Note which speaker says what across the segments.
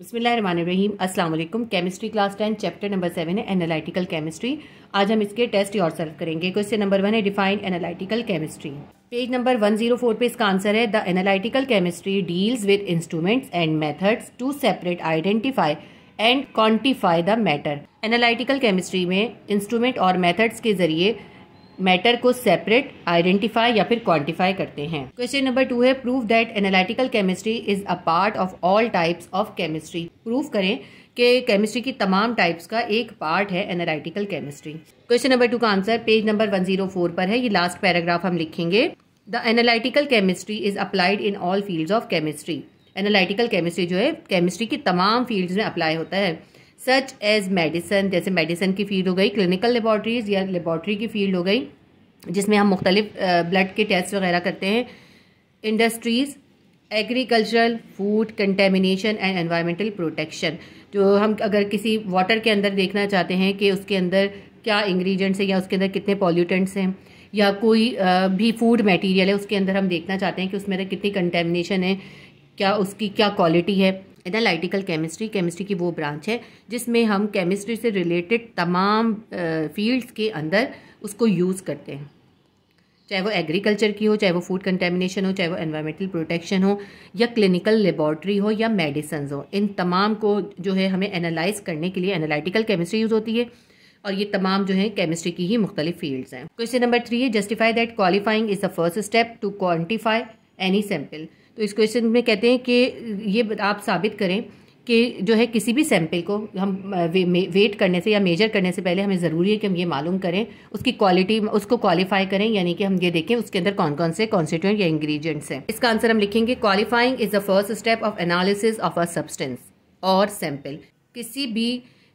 Speaker 1: बसमीम अस्सलाम chemistry class ten chapter number seven है एनालिटिकल केमिस्ट्री आज हम इसके टेस्ट और सॉल्व करेंगे क्वेश्चन नंबर वन है define analytical chemistry page number one zero four पे इसका आंसर है the analytical chemistry deals with instruments and methods to separate identify and quantify the matter analytical chemistry में instrument और methods के जरिए matter को separate identify या फिर क्वांटिफाई करते हैं क्वेश्चन नंबर टू है prove that analytical chemistry is a part of all types of chemistry proof करें कि केमिस्ट्री की तमाम टाइप्स का एक पार्ट है analytical chemistry question number two का आंसर पेज नंबर वन पर है ये लास्ट पैराग्राफ हम लिखेंगे the analytical chemistry is applied in all field of chemistry analytical chemistry जो है केमिस्ट्री की तमाम फील्ड में अप्लाई होता है सच एज मेडिसन जैसे मेडिसन की फील्ड हो गई क्लिनिकल लेबॉर्ट्रीज या लेबॉर्ट्री की फील्ड हो गई जिसमें हम मुख्तलिफ ब्लड के टेस्ट वगैरह करते हैं industries agricultural food contamination and environmental protection जो हम अगर किसी वाटर के अंदर देखना चाहते हैं कि उसके अंदर क्या इंग्रेडिएंट्स हैं या उसके अंदर कितने पॉल्यूटेंट्स हैं या कोई भी फूड मटेरियल है उसके अंदर हम देखना चाहते हैं कि उसमें कितनी कंटेमिनेशन है क्या उसकी क्या क्वालिटी है एनालिटिकल केमिस्ट्री केमिस्ट्री की वो ब्रांच है जिसमें हम केमिस्ट्री से रिलेटेड तमाम फील्ड्स के अंदर उसको यूज़ करते हैं चाहे वो एग्रीकल्चर की हो चाहे वो फूड कंटेमिनेशन हो चाहे वो एनवायरमेंटल प्रोटेक्शन हो या क्लिनिकल लेबॉर्ट्री हो या मेडिसन हो इन तमाम को जो है हमें एनालाइज करने के लिए एनालिटिकल केमिस्ट्री यूज़ होती है और ये तमाम जो है केमिस्ट्री की ही मुख्तलिफ फील्ड्स हैं क्वेश्चन नंबर थ्री है justify that qualifying is the first step to quantify any sample तो इस क्वेश्चन में कहते हैं कि ये आप साबित करें कि जो है किसी भी सैंपल को हम वेट करने से या मेजर करने से पहले हमें ज़रूरी है कि हम ये मालूम करें उसकी क्वालिटी उसको क्वालिफाई करें यानी कि हम ये देखें उसके अंदर कौन कौन से कॉन्स्टिट्यूंट या इंग्रेडिएंट्स हैं इसका आंसर हम लिखेंगे qualifying is the first step of analysis of a substance और सैंपल किसी भी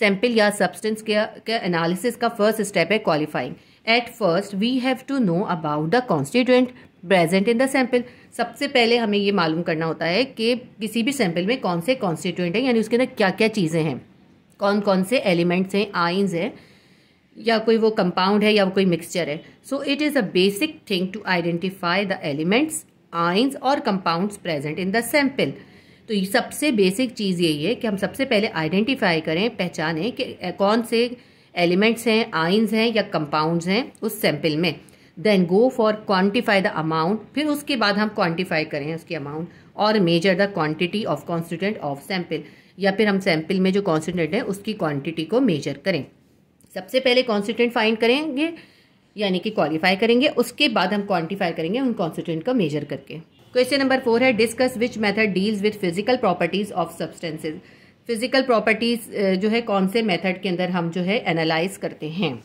Speaker 1: सैंपल या सब्सटेंस के एनालिसिस का फर्स्ट स्टेप है qualifying at first we have to know about the constituent present in the sample सबसे पहले हमें ये मालूम करना होता है कि किसी भी सैंपल में कौन से कॉन्स्टिट्यूंट हैं यानी उसके अंदर क्या क्या चीज़ें हैं कौन कौन से एलिमेंट्स हैं आइंस हैं या कोई वो कंपाउंड है या वो कोई मिक्सचर है so it is a basic thing to identify the elements ions और compounds present in the sample तो ये सबसे बेसिक चीज़ यही है कि हम सबसे पहले आइडेंटिफाई करें पहचानें कि कौन से एलिमेंट्स हैं आइंस हैं या कंपाउंड्स हैं उस सैंपल में then go for quantify the amount फिर उसके बाद हम क्वान्टिफाई करें उसकी अमाउंट और measure the quantity of constituent of sample या फिर हम सैम्पल में जो कॉन्स्टिटेंट है उसकी क्वान्टिटी को मेजर करें सबसे पहले कॉन्स्टिटेंट फाइंड करेंगे यानी कि क्वालिफाई करेंगे उसके बाद हम क्वान्टिफाई करेंगे उन कॉन्स्टिटेंट का मेजर करके क्वेश्चन नंबर फोर है discuss which method deals with physical properties of substances physical properties जो है कौन से मेथड के अंदर हम जो है एनालाइज करते हैं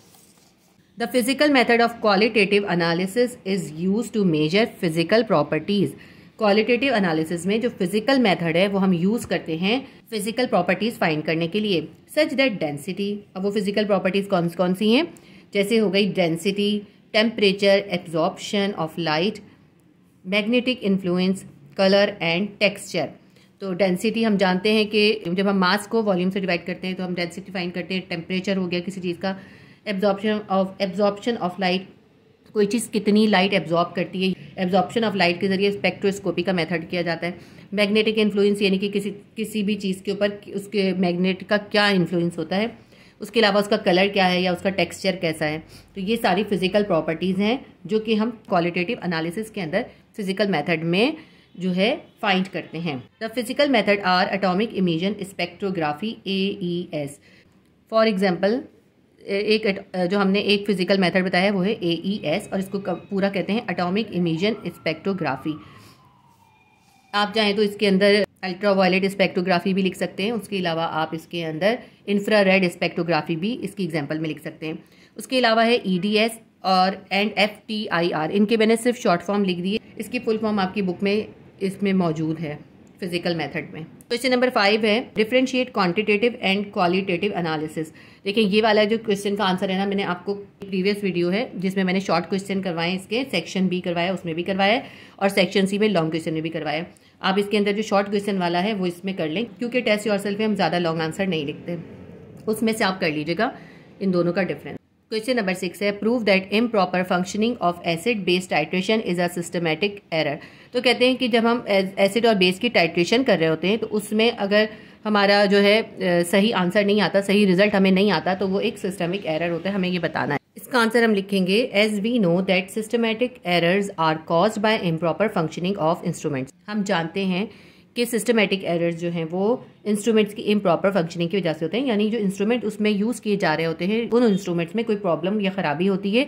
Speaker 1: the physical method of qualitative analysis is use to measure physical properties qualitative analysis में जो फिजिकल मेथड है वो हम यूज करते हैं फिजिकल प्रॉपर्टीज फाइंड करने के लिए सच दैट डेंसिटी अब वो फिजिकल प्रॉपर्टीज कौन कौन सी हैं जैसे हो गई density temperature absorption of light magnetic influence colour and texture तो डेंसिटी हम जानते हैं कि जब हम मास को वॉल्यूम से डिवाइड करते हैं तो हम डेंसिटी फाइंड करते हैं टेम्परेचर हो गया किसी चीज़ का absorption of absorption of light कोई चीज़ कितनी लाइट एब्जॉर्ब करती है एब्जॉर्प्शन ऑफ लाइट के जरिए स्पेक्ट्रोस्कोपी का मेथड किया जाता है मैग्नेटिक इन्फ्लुएंस यानी कि किसी किसी भी चीज़ के ऊपर उसके मैग्नेट का क्या इन्फ्लुएंस होता है उसके अलावा उसका कलर क्या है या उसका टेक्सचर कैसा है तो ये सारी फिजिकल प्रॉपर्टीज़ हैं जो कि हम क्वालिटेटिव अनालिसिस के अंदर फिजिकल मेथड में जो है फाइंड करते हैं the physical method are atomic emission spectrography A E S for example एक जो हमने एक फिजिकल मेथड बताया है वो है ए ई एस और इसको पूरा कहते हैं अटोमिक इमेजन स्पेक्ट्रोग्राफी आप चाहें तो इसके अंदर अल्ट्रा स्पेक्ट्रोग्राफी भी लिख सकते हैं उसके अलावा आप इसके अंदर इंफ्रा रेड स्पेक्ट्रोग्राफी भी इसकी एग्जाम्पल में लिख सकते हैं उसके अलावा है ई डी एस और and F T I R इनके मैंने सिर्फ शॉर्ट फॉर्म लिख दिए इसकी फुल फॉर्म आपकी बुक में इसमें मौजूद है फिजिकल मेथड में क्वेश्चन नंबर फाइव है differentiate quantitative and qualitative analysis देखिए ये वाला जो क्वेश्चन का आंसर है ना मैंने आपको प्रीवियस वीडियो है जिसमें मैंने शॉर्ट क्वेश्चन करवाए इसके सेक्शन बी करवाया उसमें भी करवाया और सेक्शन सी में लॉन्ग क्वेश्चन में भी करवाया आप इसके अंदर जो शॉर्ट क्वेश्चन वाला है वो इसमें कर लें क्योंकि टेस्ट योर सेल्फ हम ज़्यादा लॉन्ग आंसर नहीं लिखते उसमें से आप कर लीजिएगा इन दोनों का डिफरेंस क्वेश्चन नंबर सिक्स है prove that improper functioning of acid based titration is a systematic error तो कहते हैं कि जब हम एसिड और बेस की टाइट्रेशन कर रहे होते हैं तो उसमें अगर हमारा जो है सही आंसर नहीं आता सही रिजल्ट हमें नहीं आता तो वो एक सिस्टमिक एरर होता है हमें ये बताना है इसका आंसर हम लिखेंगे as we know that systematic errors are cause by improper functioning of instruments हम जानते हैं कि सिस्टमेटिक एरर्स जो हैं वो इंस्ट्रूमेंट्स की इम्प्रॉपर फंक्शनिंग की वजह से होते हैं यानी जो इंस्ट्रूमेंट उसमें यूज़ किए जा रहे होते हैं उन इंस्ट्रूमेंट्स में कोई प्रॉब्लम या ख़राबी होती है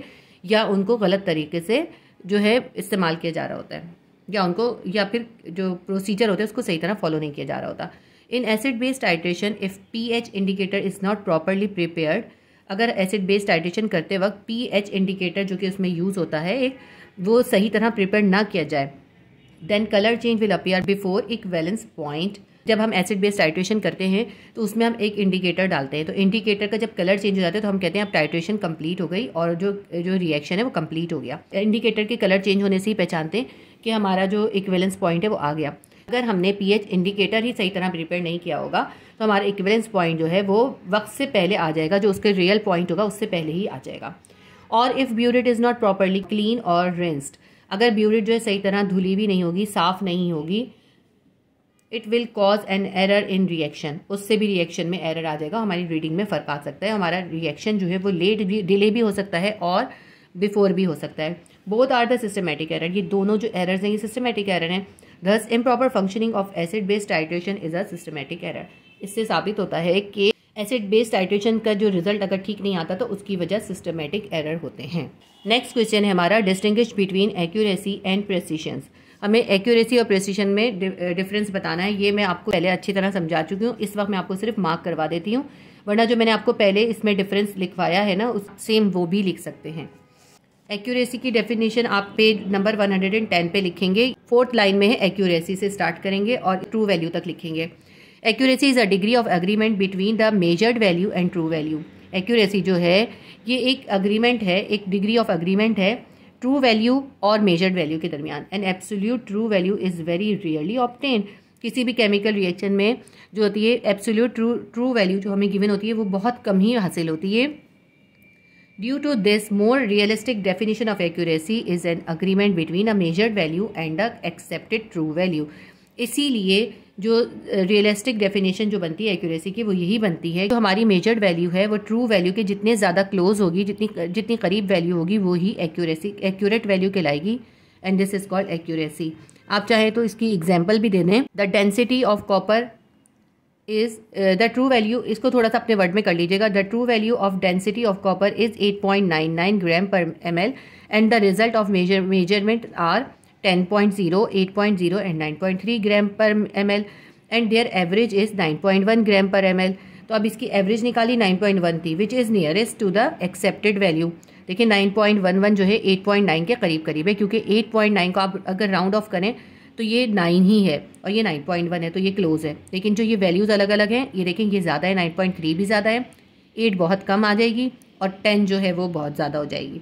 Speaker 1: या उनको गलत तरीके से जो है इस्तेमाल किया जा रहा होता है या उनको या फिर जो प्रोसीजर होता है उसको सही तरह फॉलो नहीं किया जा रहा होता in acid based titration if P H indicator is not properly prepared अगर एसिड बेस्ड टाइट्रेशन करते वक्त पी एच इंडिकेटर जो कि उसमें यूज़ होता है एक वो सही तरह प्रिपेयर ना किया जाए then colour change will appear before एक बैलेंस पॉइंट जब हम एसिड बेस्ड टाइट्रेशन करते हैं तो उसमें हम एक इंडिकेटर डालते हैं तो इंडिकेटर का जब कलर चेंज हो जाता है तो हम कहते हैं अब टाइट्रेशन कंप्लीट हो गई और जो जो रिएक्शन है वो कंप्लीट हो गया इंडिकेटर के कलर चेंज होने से ही पहचानते हैं कि हमारा जो इक्वेलेंस पॉइंट है वो आ गया अगर हमने पीएच इंडिकेटर ही सही तरह प्रिपेयर नहीं किया होगा तो हमारा इक्वेलेंस पॉइंट जो है वो वक्त से पहले आ जाएगा जो उसके रियल पॉइंट होगा उससे पहले ही आ जाएगा और if burette is not properly clean और रेंस्ड अगर ब्यूरिट जो है सही तरह धुली भी नहीं होगी साफ़ नहीं होगी it will cause an error in reaction उससे भी रिएक्शन में एरर आ जाएगा हमारी रीडिंग में फ़र्क आ सकता है हमारा रिएक्शन जो है वो लेट भी डिले भी हो सकता है और बिफोर भी हो सकता है both are the systematic error ये दोनों जो एरर्स हैं ये सिस्टमेटिक एरर हैं thus improper functioning of acid based titration is a systematic error इससे साबित होता है कि एसिड बेस्ड टाइट्रेशन का जो रिजल्ट अगर ठीक नहीं आता तो उसकी वजह सिस्टमेटिक एरर होते हैं नेक्स्ट क्वेश्चन है हमारा distinguish between accuracy and precisions हमें एक्यूरेसी और प्रेसिशन में डिफरेंस बताना है ये मैं आपको पहले अच्छी तरह समझा चुकी हूँ इस वक्त मैं आपको सिर्फ मार्क करवा देती हूँ वरना जो मैंने आपको पहले इसमें डिफरेंस लिखवाया है ना उस सेम वो भी लिख सकते हैं एक्यूरेसी की डेफिनेशन आप पे नंबर 110 पे लिखेंगे फोर्थ लाइन में है एक्यूरेसी से स्टार्ट करेंगे और ट्रू वैल्यू तक लिखेंगे accuracy is a degree of agreement between the measured value and true value accuracy जो है ये एक अग्रीमेंट है एक डिग्री ऑफ अग्रीमेंट है ट्रू वैल्यू और मेजर्ड वैल्यू के दरमियान and absolute true value is very rarely obtain किसी भी केमिकल रिएक्शन में जो होती है एब्सोल्यूट ट्रू ट्रू वैल्यू जो हमें गिवन होती है वो बहुत कम ही हासिल होती है Due to this, more realistic definition of accuracy is an agreement between a measured value and a accepted true value. इसीलिए जो रियलिस्टिक डेफिनेशन जो बनती है एक्यूरेसी की वो यही बनती है जो हमारी मेजर्ड वैल्यू है वो ट्रू वैल्यू के जितने ज़्यादा क्लोज होगी जितनी जितनी करीब वैल्यू होगी वो ही एक्यूरेसी एक्यूरेट वैल्यू कहलाएगी and this is called accuracy आप चाहे तो इसकी एग्जाम्पल भी दे दें the density of copper is the true value इसको थोड़ा सा अपने वर्ड में कर लीजिएगा the true value of density of copper is 8.99 gram per M L and the result of measure measurement are 10.0, 8.0 and 9.3 gram per M L and their average is 9.1 gram per M L तो अब इसकी average निकाली 9.1 थी which is nearest to the accepted value देखिए 9.11 जो है 8.9 के करीब करीब है क्योंकि 8.9 को आप अगर राउंड ऑफ करें तो ये नाइन ही है और ये नाइन पॉइंट वन है तो ये क्लोज़ है लेकिन जो ये वैल्यूज़ अलग अलग हैं ये देखें ये ज़्यादा है नाइन पॉइंट थ्री भी ज़्यादा है एट बहुत कम आ जाएगी और टेन जो है वो बहुत ज़्यादा हो जाएगी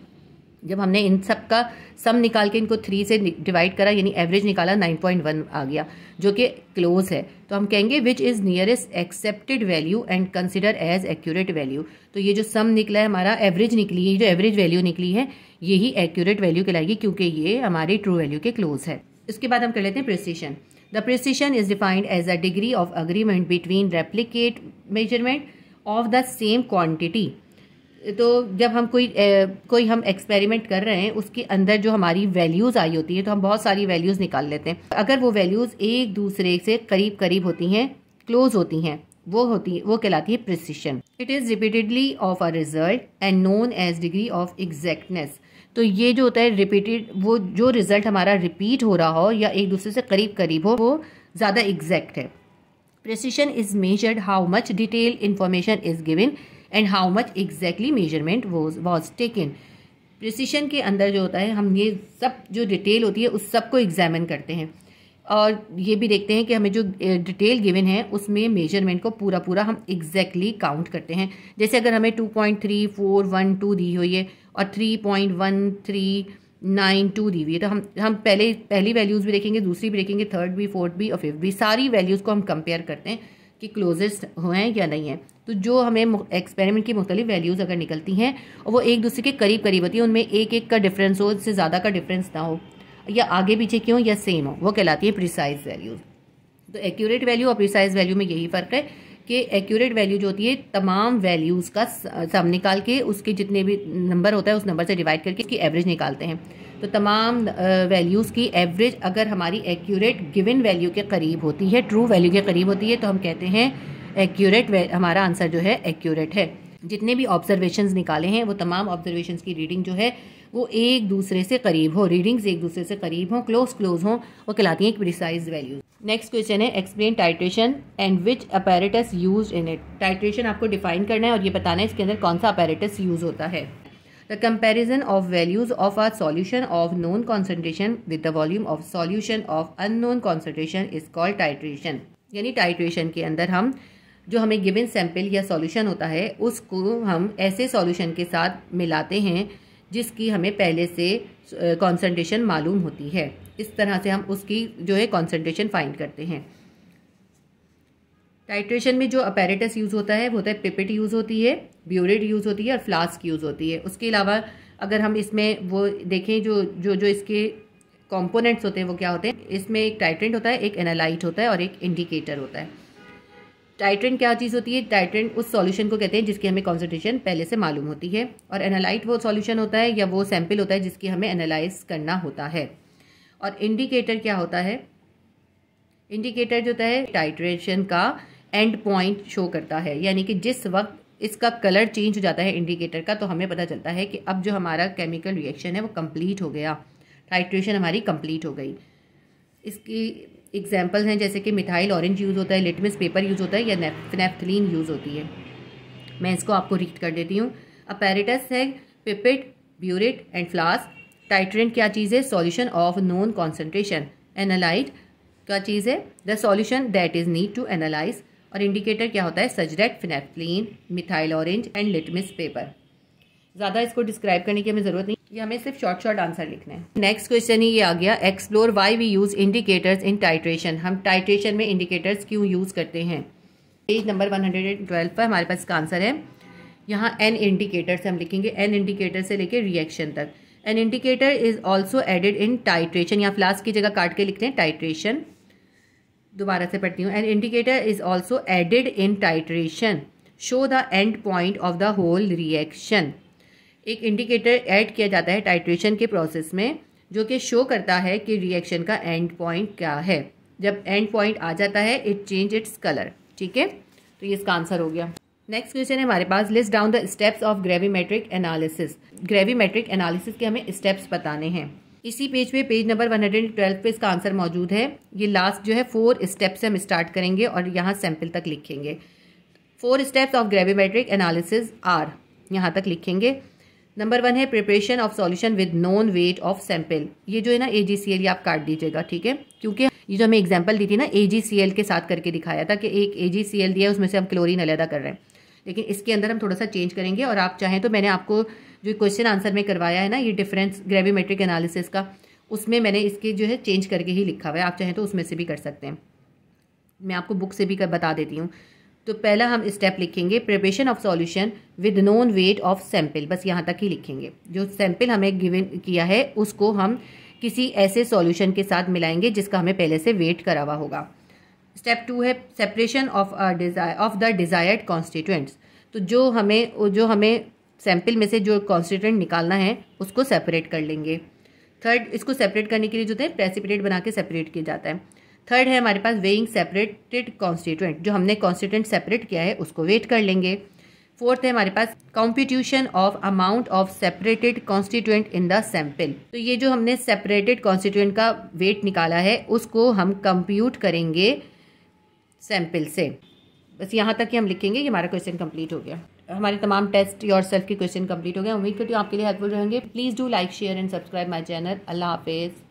Speaker 1: जब हमने इन सब का सम निकाल के इनको थ्री से डिवाइड करा यानी एवरेज निकाला नाइन पॉइंट वन आ गया जो कि क्लोज है तो हम कहेंगे which is nearest accepted value and consider as accurate value तो ये जो सम निकला है हमारा एवरेज निकली है जो एवरेज वैल्यू निकली है यही एक्यूरेट वैल्यू कहलाएगी क्योंकि ये हमारी ट्रू वैल्यू के क्लोज है इसके बाद हम कर लेते हैं precision the precision is defined as a degree of agreement between replicate measurement of the same quantity तो जब हम कोई ए, कोई हम एक्सपेरिमेंट कर रहे हैं उसके अंदर जो हमारी वैल्यूज़ आई होती है तो हम बहुत सारी वैल्यूज़ निकाल लेते हैं अगर वो वैल्यूज़ एक दूसरे से करीब करीब होती हैं क्लोज होती हैं वो होती है वो कहलाती है precision it is repeatedly of a result and known as degree of exactness तो ये जो होता है रिपीटेड वो जो रिज़ल्ट हमारा रिपीट हो रहा हो या एक दूसरे से करीब करीब हो वो ज़्यादा एग्जैक्ट है precision is measured how much detail information is given and how much exactly measurement was taken precision के अंदर जो होता है हम ये सब जो डिटेल होती है उस सब को एग्जामिन करते हैं और ये भी देखते हैं कि हमें जो डिटेल गिवन है उसमें मेजरमेंट को पूरा पूरा हम एग्जैक्टली exactly काउंट करते हैं जैसे अगर हमें two point three four one two दी हुई है और three point one three nine two दी हुई है तो हम हम पहले पहली वैल्यूज़ भी देखेंगे दूसरी भी देखेंगे थर्ड भी फोर्थ भी और फिफ्थ भी सारी वैल्यूज़ को हम कंपेयर करते हैं कि क्लोजेस्ट हैं या नहीं है तो जो हमें एक्सपेरिमेंट की मुख्तलिफ वैल्यूज़ अगर निकलती हैं और वो एक दूसरे के करीब करीब होती है उनमें एक एक का डिफरेंस हो उससे ज़्यादा का डिफरेंस ना हो या आगे पीछे क्यों या सेम हो वो कहलाती है प्रिसाइज वैल्यूज तो एक्यूरेट वैल्यू और प्रिसाइज वैल्यू में यही फ़र्क है कि एक्यूरेट वैल्यू जो होती है तमाम वैल्यूज़ का सब निकाल के उसके जितने भी नंबर होता है उस नंबर से डिवाइड करके उसकी एवरेज निकालते हैं तो तमाम वैल्यूज़ की एवरेज अगर हमारी एक्यूरेट गिवन वैल्यू के करीब होती है ट्रू वैल्यू के करीब होती है तो हम कहते हैं एक्यूरेट हमारा आंसर जो है एक्यूरेट है जितने भी ऑब्जर्वेशन निकाले हैं वो तमाम ऑब्जर्वेशन की रीडिंग जो है वो एक दूसरे से करीब हो रीडिंग्स एक दूसरे से करीब हों क्लोज क्लोज हों और कहलाती हैं एक प्रिसाइज वैल्यू नेक्स्ट क्वेश्चन है explain titration and which apparatus use in it titration आपको डिफाइन करना है और ये बताना है इसके अंदर कौन सा अपेरेटस यूज होता है the comparison of values of our solution of known concentration with the volume of solution of known concentration is called titration यानी टाइट्रेशन के अंदर हम जो हमें गिवन सैंपल या सॉल्यूशन होता है उसको हम ऐसे सॉल्यूशन के साथ मिलाते हैं जिसकी हमें पहले से कॉन्सेंट्रेशन मालूम होती है इस तरह से हम उसकी जो है कॉन्सेंट्रेशन फाइंड करते हैं टाइट्रेशन में जो अपेरेटस यूज़ होता है वो होता है पिपेट यूज़ होती है ब्यूरेट यूज़ होती है और फ्लास्क यूज़ होती है उसके अलावा अगर हम इसमें वो देखें जो जो जो इसके कंपोनेंट्स होते हैं वो क्या होते हैं इसमें एक टाइट्रेंट होता है एक एनालाइट होता है और एक इंडिकेटर होता है टाइट्रेंट क्या चीज़ होती है टाइट्रेंट उस सॉल्यूशन को कहते हैं जिसकी हमें कॉन्सेंट्रेशन पहले से मालूम होती है और एनालाइट वो सॉल्यूशन होता है या वो सैंपल होता है जिसकी हमें एनालाइज करना होता है और इंडिकेटर क्या होता है इंडिकेटर जो होता है टाइट्रेशन का एंड पॉइंट शो करता है यानी कि जिस वक्त इसका कलर चेंज हो जाता है इंडिकेटर का तो हमें पता चलता है कि अब जो हमारा केमिकल रिएक्शन है वो कम्प्लीट हो गया टाइट्रेशन हमारी कंप्लीट हो गई इसकी एग्जाम्पल हैं जैसे कि मिठाइल ऑरेंज यूज़ होता है लिटमिस पेपर यूज़ होता है या फिनेफ्थलीन यूज़ होती है मैं इसको आपको रीड कर देती हूँ अपेरेटस है pipette burette and flask titrant क्या चीज़ है solution of known concentration analyte क्या चीज़ है the solution that is need to analyze और इंडिकेटर क्या होता है सजरेट phenolphthalein methyl orange and litmus paper ज़्यादा इसको डिस्क्राइब करने की हमें ज़रूरत नहीं ये हमें सिर्फ शॉर्ट शॉर्ट आंसर लिखना है नेक्स्ट क्वेश्चन ये आ गया explore why we use indicators in titration हम टाइट्रेशन में इंडिकेटर्स क्यों यूज़ करते हैं page number one hundred and twelve पर हमारे पास का आंसर है यहाँ एन इंडिकेटर से हम लिखेंगे एन इंडिकेटर से लेके रिएक्शन तक an indicator is also added in titration या फ्लास्क की जगह काट के लिखते हैं टाइट्रेशन दोबारा से पढ़ती हूँ an indicator is also added in titration show the end point of the whole reaction एक इंडिकेटर ऐड किया जाता है टाइट्रेशन के प्रोसेस में जो कि शो करता है कि रिएक्शन का एंड पॉइंट क्या है जब एंड पॉइंट आ जाता है इट चेंज इट्स कलर ठीक है तो ये इसका आंसर हो गया नेक्स्ट क्वेश्चन है हमारे पास list down the steps of gravimetric analysis gravimetric analysis के हमें स्टेप्स बताने हैं इसी पेज पे पेज नंबर 112 पे इसका आंसर मौजूद है ये लास्ट जो है फोर स्टेप्स हम स्टार्ट करेंगे और यहाँ सैम्पल तक लिखेंगे four steps of gravimetric analysis are यहाँ तक लिखेंगे नंबर वन है preparation of solution with known weight of sample ये जो है ना एजीसीएल ये आप काट दीजिएगा ठीक है क्योंकि ये जो हमें एग्जाम्पल दी थी ना ए के साथ करके दिखाया था कि एक ए दिया है उसमें से हम क्लोरीन अलहदा कर रहे हैं लेकिन इसके अंदर हम थोड़ा सा चेंज करेंगे और आप चाहें तो मैंने आपको जो क्वेश्चन आंसर में करवाया है ना ये डिफरेंस ग्रेविमेट्रिक एनालिसिस का उसमें मैंने इसके जो है चेंज करके ही लिखा हुआ है आप चाहें तो उसमें से भी कर सकते हैं मैं आपको बुक से भी कर बता देती हूँ तो पहला हम स्टेप लिखेंगे preparation of solution with known weight of sample बस यहाँ तक ही लिखेंगे जो सैंपल हमें गिवन किया है उसको हम किसी ऐसे सॉल्यूशन के साथ मिलाएंगे जिसका हमें पहले से वेट करा हुआ होगा स्टेप टू है separation of of the desired constituents तो जो हमें जो हमें सैंपल में से जो कॉन्स्टिट्यूंट निकालना है उसको सेपरेट कर लेंगे थर्ड इसको सेपरेट करने के लिए जो है प्रेसिपिटेट बना के सेपरेट किया जाता है थर्ड है हमारे पास वेइंग सेपरेटेड कॉन्स्टिट्यूंट जो हमने कॉन्स्टिट्यूंट सेपरेट किया है उसको वेट कर लेंगे फोर्थ है हमारे पास computation of amount of separated constituent in the sample तो ये जो हमने सेपरेटेड कॉन्स्टिट्यूएंट का वेट निकाला है उसको हम कंप्यूट करेंगे सैंपल से बस यहाँ तक ही हम लिखेंगे कि हमारा क्वेश्चन कंप्लीट हो गया हमारे तमाम टेस्ट योर सेल्फ के क्वेश्चन कंप्लीट हो गए उम्मीद करती हूँ आपके लिए हेल्पफुल रहेंगे please do like share and subscribe my channel अल्लाह हाफिज़